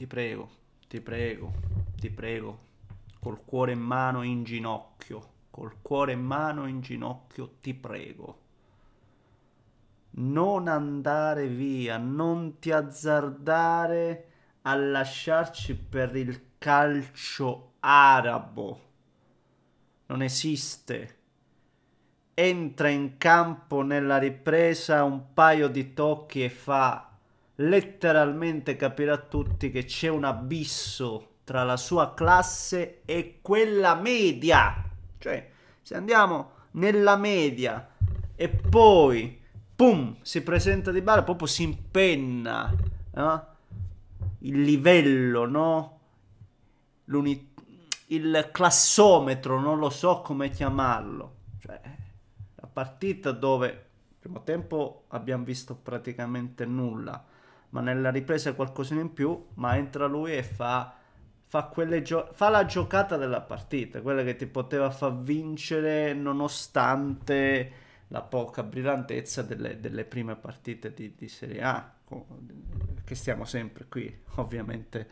ti prego, ti prego, ti prego, col cuore in mano in ginocchio, col cuore in mano in ginocchio, ti prego. Non andare via, non ti azzardare a lasciarci per il calcio arabo. Non esiste. Entra in campo nella ripresa un paio di tocchi e fa letteralmente capire a tutti che c'è un abisso tra la sua classe e quella media. Cioè, se andiamo nella media e poi, pum, si presenta di bala, proprio si impenna eh? il livello, no? L'unità il classometro, non lo so come chiamarlo. Cioè, la partita dove primo tempo abbiamo visto praticamente nulla ma nella ripresa qualcosina in più, ma entra lui e fa, fa, gio- fa la giocata della partita, quella che ti poteva far vincere nonostante la poca brillantezza delle, delle prime partite di, di, Serie A, che stiamo sempre qui ovviamente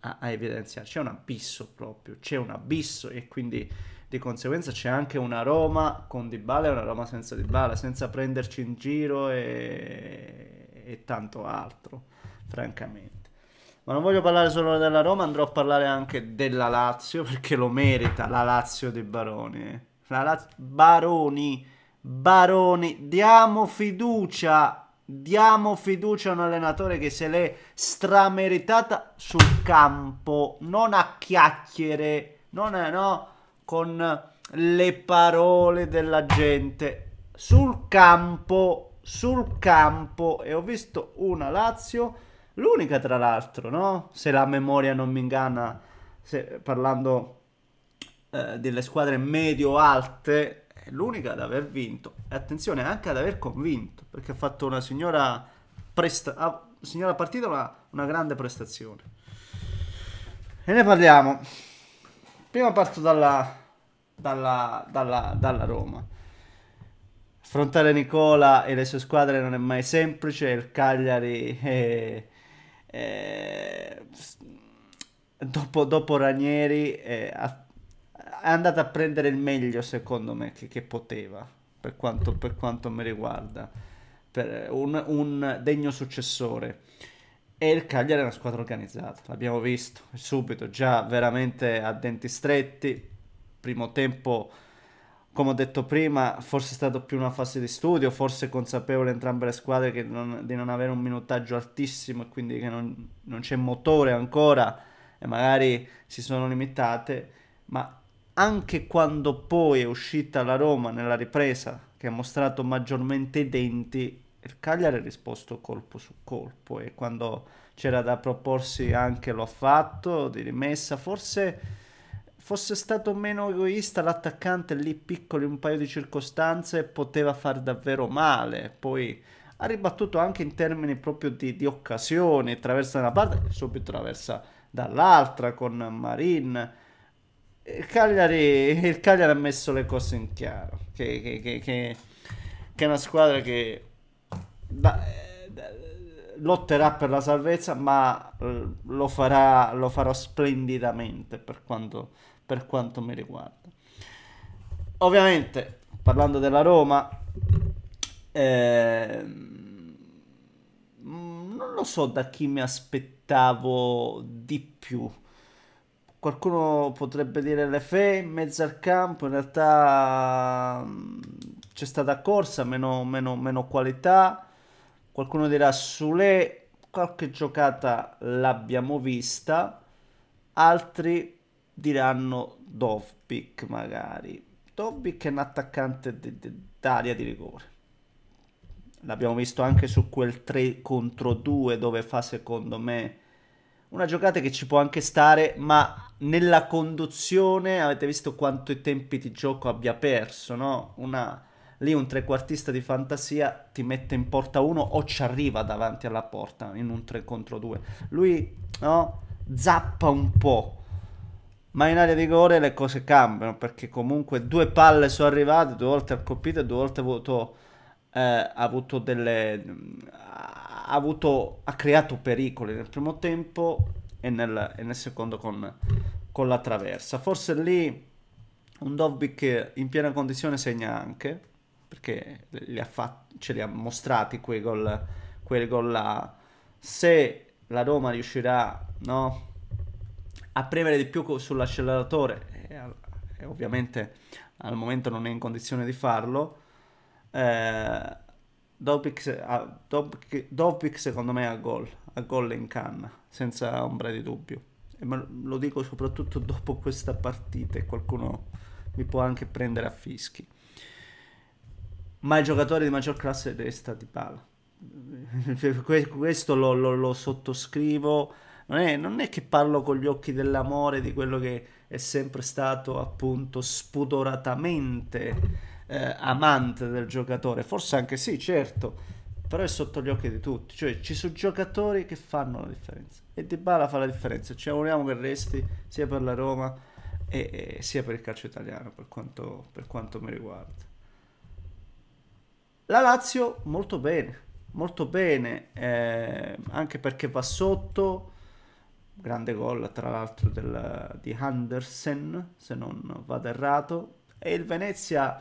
a, a evidenziare. C'è un abisso proprio, c'è un abisso e quindi di conseguenza c'è anche una Roma con Dybala e una Roma senza Dybala, senza prenderci in giro e e tanto altro, francamente. Ma non voglio parlare solo della Roma, andrò a parlare anche della Lazio, perché lo merita la Lazio dei Baroni. Eh. La Lazio... Baroni, Baroni, diamo fiducia, diamo fiducia a un allenatore che se l'è strameritata sul campo, non a chiacchiere, non a, eh, no, con le parole della gente. Sul campo sul campo e ho visto una Lazio, l'unica tra l'altro, no? Se la memoria non mi inganna, se, parlando eh, delle squadre medio-alte, è l'unica ad aver vinto. E attenzione, anche ad aver convinto, perché ha fatto una signora, presta- ah, signora partita, una, una grande prestazione. E ne parliamo. Prima parto dalla, dalla, dalla, dalla Roma affrontare Nicola e le sue squadre non è mai semplice, il Cagliari è, eh, è, eh, dopo, dopo, Ranieri eh, è, è andato a prendere il meglio secondo me che, che poteva per quanto, per quanto, mi riguarda, per un, un degno successore. E il Cagliari è una squadra organizzata, l'abbiamo visto subito, già veramente a denti stretti, primo tempo come ho detto prima, forse è stata più una fase di studio, forse consapevole entrambe le squadre non, di non avere un minutaggio altissimo e quindi che non, non, c'è motore ancora e magari si sono limitate, ma anche quando poi è uscita la Roma nella ripresa che ha mostrato maggiormente i denti, il Cagliari ha risposto colpo su colpo e quando c'era da proporsi anche lo ha fatto di rimessa, forse fosse stato meno egoista l'attaccante lì piccolo in un paio di circostanze poteva far davvero male. Poi ha ribattuto anche in termini proprio di, di occasioni, attraverso da una parte e subito attraverso dall'altra con Marin. Il Cagliari, il Cagliari, ha messo le cose in chiaro, che, che, che, che è una squadra che da, da, eh, lotterà per la salvezza, ma eh, lo farà, lo farà splendidamente per quanto per quanto mi riguarda. Ovviamente, parlando della Roma, eh, non lo so da chi mi aspettavo di più. Qualcuno potrebbe dire l'Efe in mezzo al campo, in realtà c'è stata corsa, meno, meno, meno qualità. Qualcuno dirà Sule, qualche giocata l'abbiamo vista, altri diranno Dovbik magari. Dovbik è un attaccante d'aria di rigore. L'abbiamo visto anche su quel 3 contro 2 dove fa secondo me una giocata che ci può anche stare, ma nella conduzione avete visto quanto i tempi di gioco abbia perso, no? Una, lì un trequartista di fantasia ti mette in porta 1 o ci arriva davanti alla porta in un 3 contro 2. Lui no? zappa un po' ma in area di rigore le cose cambiano perché comunque due palle sono arrivate, due volte ha colpito e due volte ha avuto, eh, avuto delle... Ha, avuto, ha, creato pericoli nel primo tempo e nel, e nel secondo con, con, la traversa. Forse lì un Dovbik in piena condizione segna anche perché li ha fatti, ce li ha mostrati quei gol, quei gol là. Se la Roma riuscirà no, a premere di più sull'acceleratore e, e ovviamente al momento non è in condizione di farlo. Eh, Dopic, secondo me ha gol, ha gol in canna, senza ombra di dubbio. E lo dico soprattutto dopo questa partita e qualcuno mi può anche prendere a fischi. Ma il giocatore di maggior classe è di pala. Questo lo, lo, lo sottoscrivo non è, non è che parlo con gli occhi dell'amore di quello che è sempre stato appunto spudoratamente eh, amante del giocatore, forse anche sì, certo, però è sotto gli occhi di tutti, cioè ci sono giocatori che fanno la differenza e Di Bala fa la differenza, ci auguriamo che resti sia per la Roma e, e sia per il calcio italiano per quanto, per quanto mi riguarda. La Lazio molto bene, molto bene, eh, anche perché va sotto, grande gol tra l'altro del, di Andersen se non vado errato e il Venezia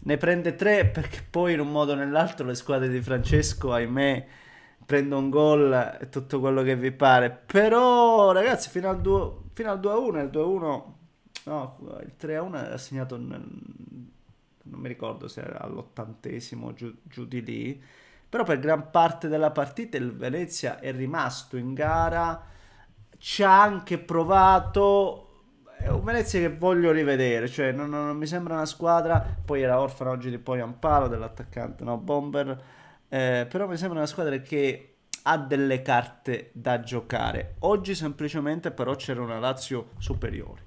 ne prende tre perché poi in un modo o nell'altro le squadre di Francesco ahimè prendono un gol e tutto quello che vi pare. Però, ragazzi, fino al 2-1, il 2-1, no, il 3-1 ha segnato, nel, non mi ricordo se era all'ottantesimo, giù, giù, di lì. Però per gran parte della partita il Venezia è rimasto in gara, ci ha anche provato. È un Venezia che voglio rivedere, cioè non, non, non mi sembra una squadra, poi era orfana oggi di poi Amparo dell'attaccante, no, Bomber, eh, però mi sembra una squadra che ha delle carte da giocare. Oggi semplicemente però c'era una Lazio superiore,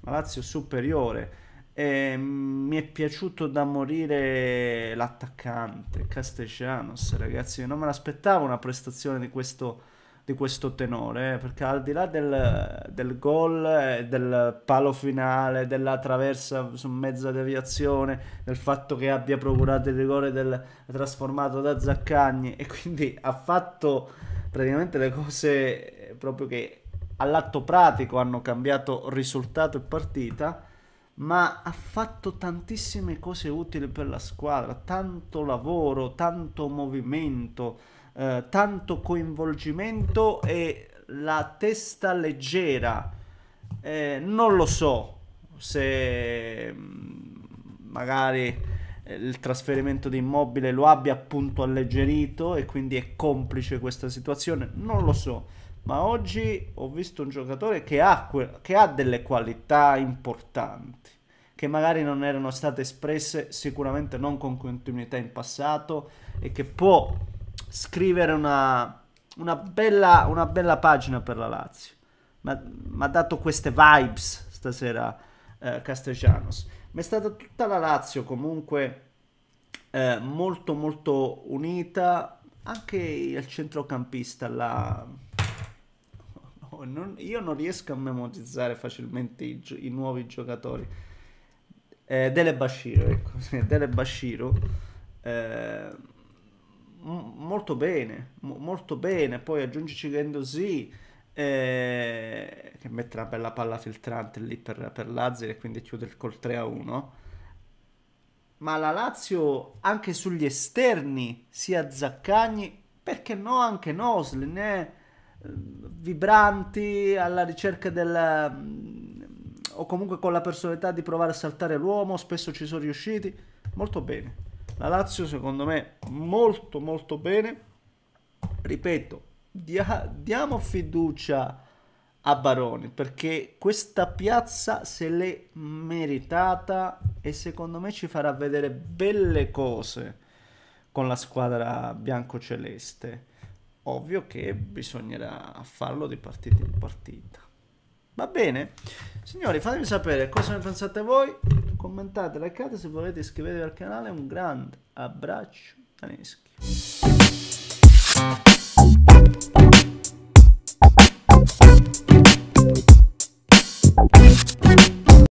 una Lazio superiore. E mi è piaciuto da morire l'attaccante Castellanos, ragazzi, non me l'aspettavo una prestazione di questo di questo tenore, eh, perché al di là del, del gol, del palo finale, della traversa su mezza deviazione, del fatto che abbia procurato il rigore del, trasformato da Zaccagni e quindi ha fatto praticamente le cose proprio che all'atto pratico hanno cambiato risultato e partita ma ha fatto tantissime cose utili per la squadra, tanto lavoro, tanto movimento, eh, tanto coinvolgimento e la testa leggera. Eh, non lo so se mm, magari eh, il trasferimento di immobile lo abbia appunto alleggerito e quindi è complice questa situazione, non lo so ma oggi ho visto un giocatore che ha, que- che ha delle qualità importanti, che magari non erano state espresse sicuramente non con continuità in passato e che può scrivere una, una, bella, una bella, pagina per la Lazio. Ma ha dato queste vibes stasera eh, Castellanos. Ma è stata tutta la Lazio comunque eh, molto molto unita, anche il centrocampista, la non, io non riesco a memorizzare facilmente i, i nuovi giocatori. Eh, Dele Bashiro, ecco, Dele Bashiro, eh, m- molto bene, m- molto bene, poi aggiungici Gendosi, eh, che mette una bella palla filtrante lì per, per Lazzari e quindi chiude col 3 a 1 ma la Lazio anche sugli esterni, sia Zaccagni, perché no anche Noslin, eh? vibranti, alla ricerca del... Mm, o comunque con la personalità di provare a saltare l'uomo, spesso ci sono riusciti, molto bene. La Lazio secondo me molto molto bene, ripeto, dia diamo fiducia a Baroni perché questa piazza se l'è meritata e secondo me ci farà vedere belle cose con la squadra biancoceleste ovvio che bisognerà farlo di partita in partita. Va bene? Signori, fatemi sapere cosa ne pensate voi, commentate, likeate se volete iscrivetevi al canale. Un grande abbraccio da Neschi.